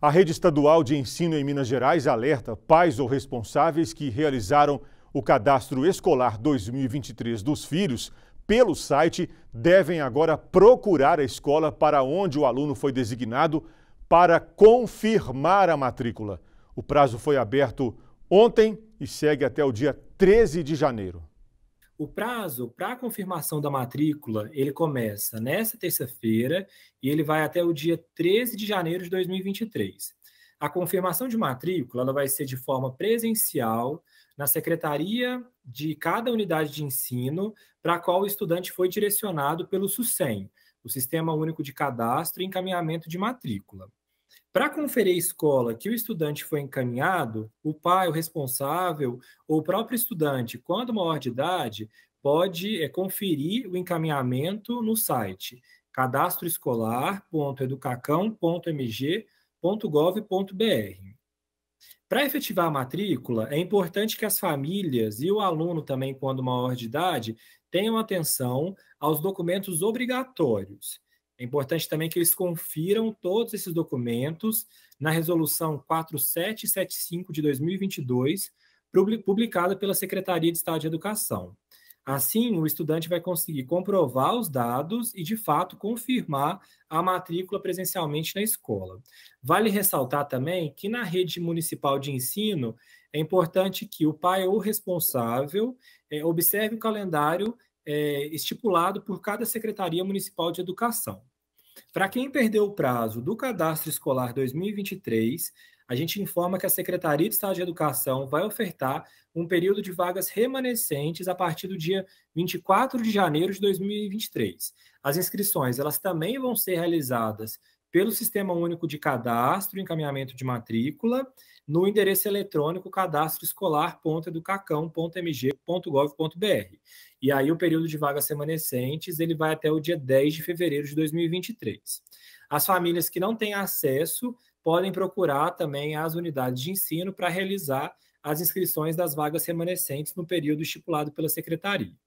A rede estadual de ensino em Minas Gerais alerta pais ou responsáveis que realizaram o cadastro escolar 2023 dos filhos pelo site devem agora procurar a escola para onde o aluno foi designado para confirmar a matrícula. O prazo foi aberto ontem e segue até o dia 13 de janeiro. O prazo para a confirmação da matrícula, ele começa nesta terça-feira e ele vai até o dia 13 de janeiro de 2023. A confirmação de matrícula ela vai ser de forma presencial na secretaria de cada unidade de ensino para a qual o estudante foi direcionado pelo SUSEM, o Sistema Único de Cadastro e Encaminhamento de Matrícula. Para conferir a escola que o estudante foi encaminhado, o pai, o responsável ou o próprio estudante, quando maior de idade, pode é, conferir o encaminhamento no site cadastroescolar.educacão.mg.gov.br. Para efetivar a matrícula, é importante que as famílias e o aluno também, quando maior de idade, tenham atenção aos documentos obrigatórios, é importante também que eles confiram todos esses documentos na resolução 4775 de 2022, publicada pela Secretaria de Estado de Educação. Assim, o estudante vai conseguir comprovar os dados e, de fato, confirmar a matrícula presencialmente na escola. Vale ressaltar também que na rede municipal de ensino é importante que o pai ou o responsável é, observe o calendário é, estipulado por cada Secretaria Municipal de Educação. Para quem perdeu o prazo do cadastro escolar 2023, a gente informa que a Secretaria de Estado de Educação vai ofertar um período de vagas remanescentes a partir do dia 24 de janeiro de 2023. As inscrições, elas também vão ser realizadas pelo Sistema Único de Cadastro, encaminhamento de matrícula, no endereço eletrônico cadastroescolar.educacão.mg.gov.br. E aí o período de vagas remanescentes, ele vai até o dia 10 de fevereiro de 2023. As famílias que não têm acesso podem procurar também as unidades de ensino para realizar as inscrições das vagas remanescentes no período estipulado pela secretaria.